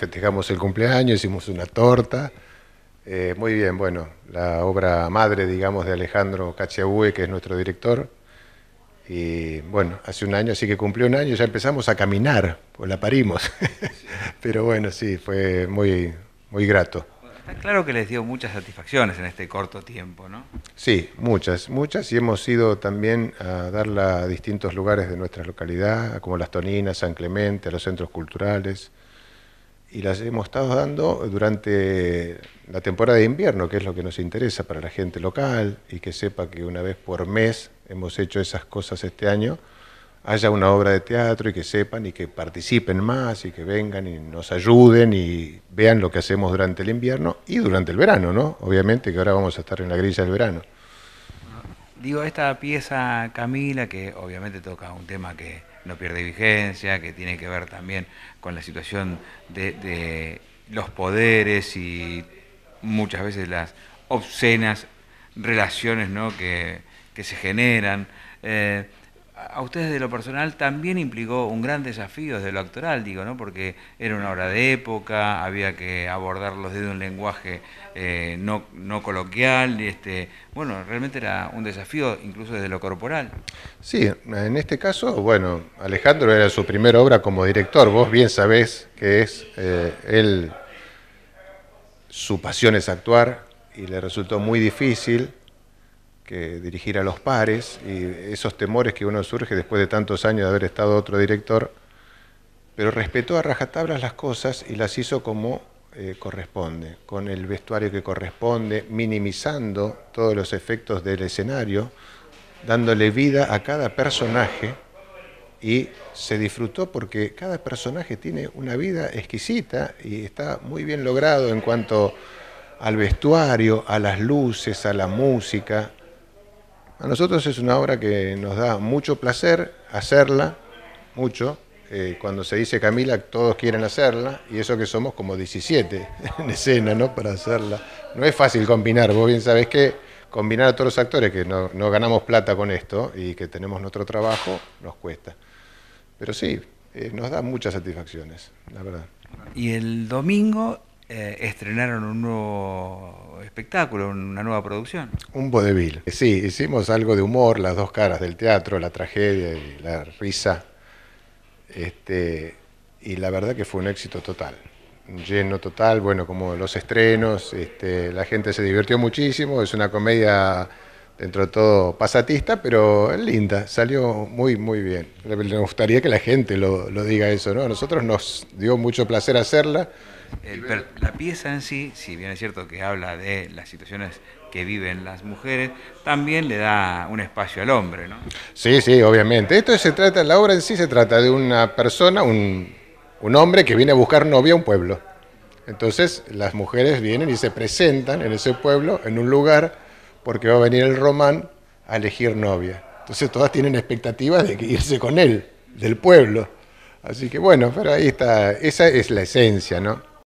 festejamos el cumpleaños, hicimos una torta. Eh, muy bien, bueno, la obra madre, digamos, de Alejandro Cachiabue, que es nuestro director. Y bueno, hace un año, así que cumplió un año, ya empezamos a caminar, pues la parimos. Pero bueno, sí, fue muy, muy grato. Está claro que les dio muchas satisfacciones en este corto tiempo, ¿no? Sí, muchas, muchas. Y hemos ido también a darla a distintos lugares de nuestra localidad, como Las Toninas, San Clemente, a los centros culturales y las hemos estado dando durante la temporada de invierno, que es lo que nos interesa para la gente local y que sepa que una vez por mes hemos hecho esas cosas este año, haya una obra de teatro y que sepan y que participen más y que vengan y nos ayuden y vean lo que hacemos durante el invierno y durante el verano, ¿no? Obviamente que ahora vamos a estar en la grilla del verano. Digo, esta pieza Camila, que obviamente toca un tema que no pierde vigencia, que tiene que ver también con la situación de, los poderes y muchas veces las obscenas relaciones ¿no? que, se generan. Eh, a ustedes de lo personal también implicó un gran desafío desde lo actoral, digo, ¿no? Porque era una obra de época, había que abordarlos desde un lenguaje eh, no, coloquial, este, bueno, realmente era un desafío incluso desde lo corporal. Sí, en este caso, bueno, Alejandro era su primera obra como director, vos bien sabés que es eh, él, su pasión es actuar y le resultó muy difícil que dirigir a los pares y esos temores que uno surge después de tantos años de haber estado otro director, pero respetó a rajatablas las cosas y las hizo como eh, corresponde, con el vestuario que corresponde, minimizando todos los efectos del escenario, dándole vida a cada personaje y se disfrutó porque cada personaje tiene una vida exquisita y está muy bien logrado en cuanto al vestuario, a las luces, a la música, a nosotros es una obra que nos da mucho placer hacerla, mucho. Eh, cuando se dice Camila, todos quieren hacerla, y eso que somos como 17 en escena, ¿no? Para hacerla. No es fácil combinar, vos bien sabés que combinar a todos los actores que no, ganamos plata con esto y que tenemos nuestro trabajo, nos cuesta. Pero sí, eh, nos da muchas satisfacciones, la verdad. Y el domingo eh, estrenaron un nuevo espectáculo, una nueva producción. Un vodevil. Sí, hicimos algo de humor, las dos caras del teatro, la tragedia y la risa. Este, y la verdad que fue un éxito total. Lleno total, bueno, como los estrenos, este, la gente se divirtió muchísimo, es una comedia dentro de todo pasatista, pero es linda, salió muy, muy bien. Me gustaría que la gente lo, diga eso, ¿no? A nosotros nos dio mucho placer hacerla. la pieza en sí, si bien es cierto que habla de las situaciones que viven las mujeres, también le da un espacio al hombre, ¿no? Sí, sí, obviamente. Esto se trata, la obra en sí se trata de una persona, un, un hombre que viene a buscar novia a un pueblo. Entonces las mujeres vienen y se presentan en ese pueblo, en un lugar porque va a venir el Román a elegir novia. Entonces todas tienen expectativas de irse con él, del pueblo. Así que bueno, pero ahí está, esa es la esencia, ¿no?